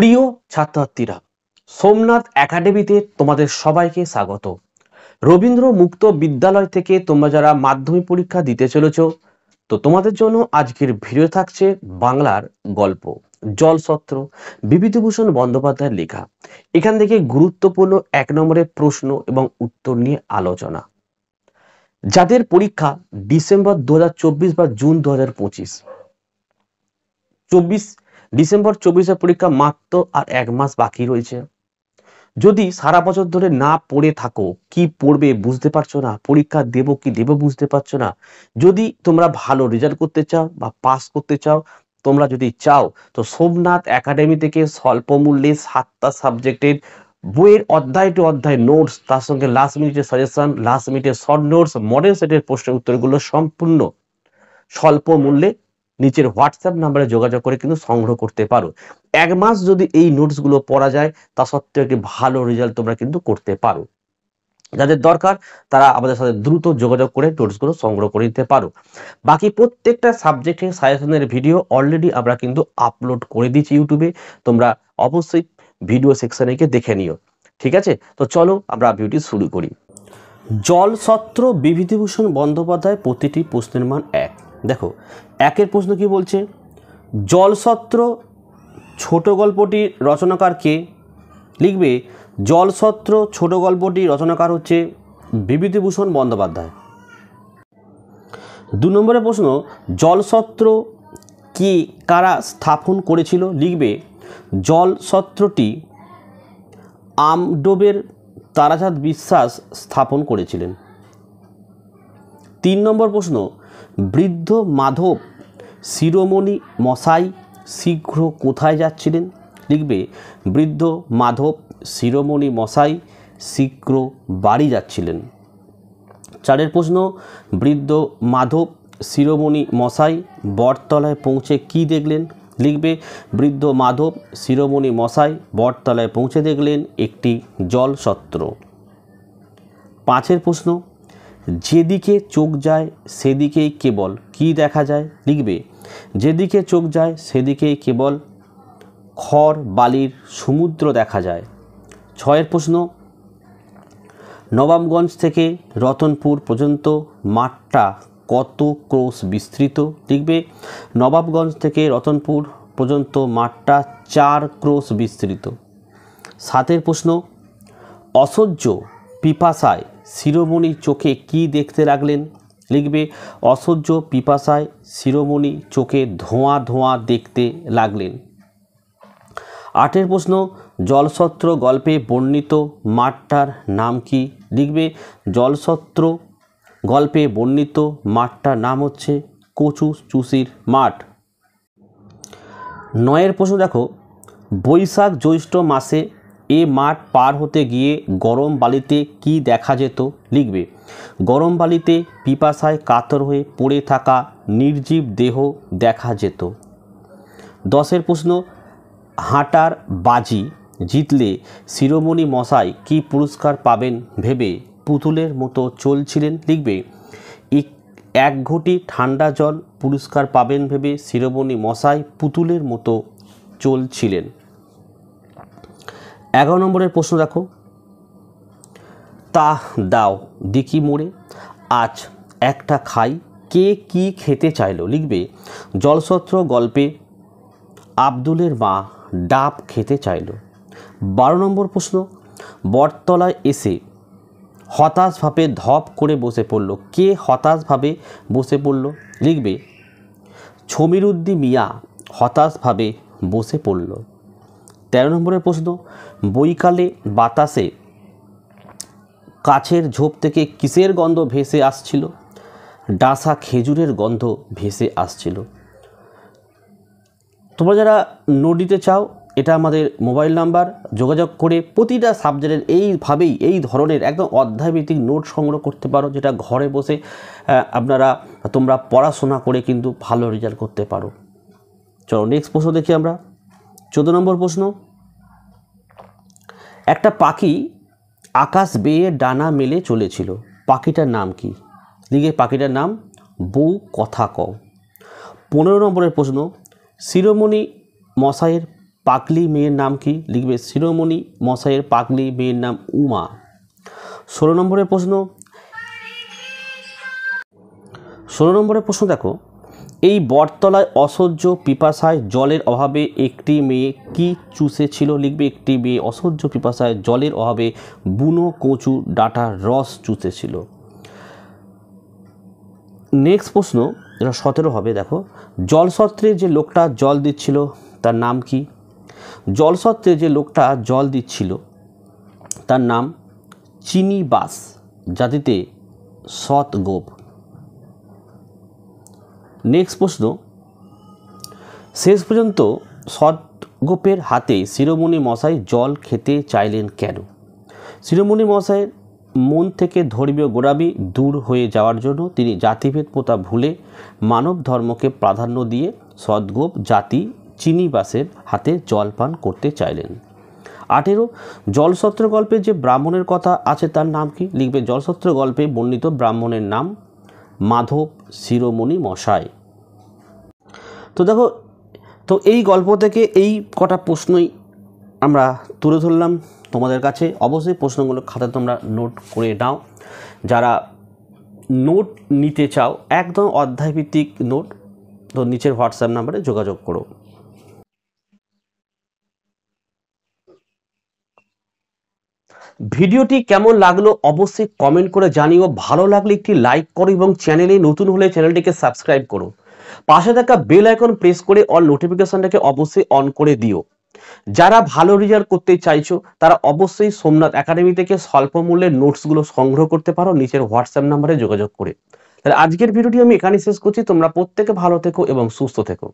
প্রিয় ছাত্রছাত্রীরা সোমনাথ একাডেমিতে তোমাদের সবাইকে স্বাগত রবীন্দ্র মুক্ত বিদ্যালয় থেকে তোমরা যারা মাধ্যমিক পরীক্ষা দিতে চলেছ তো তোমাদের জন্য আজকের ভিডিও থাকছে বাংলার গল্প জলসত্র বিভূতিভূষণ বন্দ্যোপাধ্যায়ের লেখা এখান থেকে গুরুত্বপূর্ণ এক নম্বরের প্রশ্ন এবং উত্তর নিয়ে আলোচনা যাদের পরীক্ষা ডিসেম্বর দু বা জুন দু চব্বিশ ডিসেম্বর চব্বিশের পরীক্ষা মাত্র আর এক মাস বাকি রয়েছে যদি সারা বছর ধরে না পড়ে থাকো কি পড়বে বুঝতে পারছো না পরীক্ষা দেব কি দেব বুঝতে পারছো না যদি তোমরা ভালো রেজাল্ট করতে চাও বা পাস করতে চাও তোমরা যদি চাও তো সোমনাথ একাডেমি থেকে স্বল্প মূল্যে সাতটা সাবজেক্টের বইয়ের অধ্যায় টু অধ্যায় নোটস তার সঙ্গে লাস্ট মিনিটের সাজেশন লাস্ট মিনিটের শর্ট নোটস মডেল সেটের প্রশ্নের উত্তরগুলো সম্পূর্ণ স্বল্প মূল্যে নিচের হোয়াটসঅ্যাপ নাম্বারে যোগাযোগ করে কিন্তু সংগ্রহ করতে পারো এক মাস যদি এই নোটসগুলো পড়া যায় তা সত্ত্বেও একটি ভালো রেজাল্ট তোমরা কিন্তু করতে পারো যাদের দরকার তারা আমাদের সাথে দ্রুত যোগাযোগ করে নোটসগুলো সংগ্রহ করে নিতে পারো বাকি প্রত্যেকটা সাবজেক্টে সাজেশনের ভিডিও অলরেডি আমরা কিন্তু আপলোড করে দিচ্ছি ইউটিউবে তোমরা অবশ্যই ভিডিও সেকশনে গিয়ে দেখে নিও ঠিক আছে তো চলো আমরা ভিডিওটি শুরু করি জলসত্র বিভূতিভূষণ বন্দ্যোপাধ্যায় প্রতিটি প্রশ্নের মান এক দেখো একের প্রশ্ন কি বলছে জলসত্র ছোট গল্পটির রচনাকার কে লিখবে জলসত্র ছোট গল্পটি রচনাকার হচ্ছে বিভূতিভূষণ বন্দ্যোপাধ্যায় দু নম্বরের প্রশ্ন জলসত্র কি কারা স্থাপন করেছিল লিখবে জলসত্রটি আমডোবের তারাচাঁদ বিশ্বাস স্থাপন করেছিলেন তিন নম্বর প্রশ্ন বৃদ্ধ মাধব শিরোমণি মশাই শীঘ্র কোথায় যাচ্ছিলেন লিখবে বৃদ্ধ মাধব শিরোমণি মশাই শীঘ্র বাড়ি যাচ্ছিলেন চারের প্রশ্ন বৃদ্ধ মাধব শিরোমণি মশাই বটতলায় পৌঁছে কি দেখলেন লিখবে বৃদ্ধ মাধব শিরোমণি মশাই বটতলায় পৌঁছে দেখলেন একটি জলসত্র পাঁচের প্রশ্ন যেদিকে চোখ যায় সেদিকেই কেবল কি দেখা যায় লিখবে যেদিকে চোখ যায় সেদিকেই কেবল খড় বালির সমুদ্র দেখা যায় ছয়ের প্রশ্ন নবাবগঞ্জ থেকে রতনপুর পর্যন্ত মাঠটা কত ক্রোশ বিস্তৃত লিখবে নবাবগঞ্জ থেকে রতনপুর পর্যন্ত মাঠটা চার ক্রোশ বিস্তৃত সাতের প্রশ্ন অসহ্য পিপাসায় শিরোমণি চোখে কি দেখতে লাগলেন লিখবে অসহ্য পিপাসায় শিরোমণি চোখে ধোঁয়া ধোঁয়া দেখতে লাগলেন আটের প্রশ্ন জলসত্র গল্পে বর্ণিত মাঠটার নাম কি লিখবে জলসত্র গল্পে বর্ণিত মাঠটার নাম হচ্ছে কচু চুষির মাঠ নয়ের প্রশ্ন দেখো বৈশাখ জ্যৈষ্ঠ মাসে এ মাঠ পার হতে গিয়ে গরম বালিতে কি দেখা যেত লিখবে গরম বালিতে পিপাসায় কাতর হয়ে পড়ে থাকা নির্জীব দেহ দেখা যেত দশের প্রশ্ন হাঁটার বাজি জিতলে শিরোমণি মশাই কি পুরস্কার পাবেন ভেবে পুতুলের মতো চলছিলেন লিখবে এক ঘটি ঠান্ডা জল পুরস্কার পাবেন ভেবে শিরোমণি মশাই পুতুলের মতো চলছিলেন এগারো নম্বরের প্রশ্ন রাখো তা দাও দিকি মোড়ে আজ একটা খাই কে কি খেতে চাইলো লিখবে জলসত্র গল্পে আবদুলের মা ডাব খেতে চাইল বারো নম্বর প্রশ্ন বটতলায় এসে হতাশভাবে ধপ করে বসে পড়ল কে হতাশভাবে বসে পড়ল লিখবে ছমিরুদ্দি মিয়া হতাশভাবে বসে পড়ল তেরো নম্বরের প্রশ্ন বৈকালে বাতাসে কাছের ঝোপ থেকে কিসের গন্ধ ভেসে আসছিল ডাসা খেজুরের গন্ধ ভেসে আসছিল তোমরা যারা নোট দিতে চাও এটা আমাদের মোবাইল নাম্বার যোগাযোগ করে প্রতিটা সাবজেক্টের এইভাবেই এই ধরনের একদম অধ্যায়ভিত্তিক নোট সংগ্রহ করতে পারো যেটা ঘরে বসে আপনারা তোমরা পড়াশোনা করে কিন্তু ভালো রেজাল্ট করতে পারো চলো নেক্সট প্রশ্ন দেখি আমরা চোদ্দো নম্বর প্রশ্ন একটা পাখি আকাশ বেয়ে ডানা মেলে চলেছিল পাখিটার নাম কি লিখে পাখিটার নাম বউ কথা ক পনেরো নম্বরের প্রশ্ন শিরোমণি মশাইয়ের পাকলি মেয়ের নাম কি লিখবে শিরোমণি মশাইয়ের পাগলি মেয়ের নাম উমা ষোলো নম্বরের প্রশ্ন ষোলো নম্বরের প্রশ্ন দেখো এই বটতলায় অসহ্য পিপাসায় জলের অভাবে একটি মেয়ে কি চুষেছিল লিখবে একটি মেয়ে অসহ্য পিপাসায় জলের অভাবে বুনো কচু ডাটা রস চুষেছিল নেক্সট প্রশ্ন এটা সতেরো হবে দেখো জলসত্রে যে লোকটা জল দিচ্ছিল তার নাম কি জলসত্রে যে লোকটা জল দিচ্ছিল তার নাম চিনি বাস জাতিতে সৎ গোপ নেক্সট প্রশ্ন শেষ পর্যন্ত সদগোপের হাতে শিরোমণি মশাই জল খেতে চাইলেন কেন শিরোমণি মশাইয়ের মন থেকে ধর্মীয় গোড়ামি দূর হয়ে যাওয়ার জন্য তিনি জাতিভেদ প্রথা ভুলে মানব ধর্মকে প্রাধান্য দিয়ে সদগোপ জাতি চিনিবাসের হাতে জল পান করতে চাইলেন আঠেরো জলসত্র গল্পে যে ব্রাহ্মণের কথা আছে তার নাম কি লিখবে জলসত্র গল্পে বর্ণিত ব্রাহ্মণের নাম মাধব শিরোমণি মশাই তো দেখো তো এই গল্প থেকে এই কটা প্রশ্নই আমরা তুলে ধরলাম তোমাদের কাছে অবশ্যই প্রশ্নগুলো খাতা তোমরা নোট করে নাও যারা নোট নিতে চাও একদম অধ্যায়ভিত্তিক নোট তো নিচের হোয়াটসঅ্যাপ নাম্বারে যোগাযোগ করো ভিডিওটি কেমন লাগলো অবশ্যই কমেন্ট করে জানিও ভালো লাগলে একটি লাইক করো এবং চ্যানেলে নতুন হলে চ্যানেলটিকে সাবস্ক্রাইব করো পাশে থাকা বেল আইকন প্রেস করে অল নোটিফিকেশনটাকে অবশ্যই অন করে দিও যারা ভালো রেজাল্ট করতে চাইছো তারা অবশ্যই সোমনাথ একাডেমি থেকে স্বল্প মূল্যের নোটসগুলো সংগ্রহ করতে পারো নিচের হোয়াটসঅ্যাপ নাম্বারে যোগাযোগ করে তাহলে আজকের ভিডিওটি আমি এখানেই শেষ করছি তোমরা প্রত্যেকে ভালো থেকো এবং সুস্থ থেকো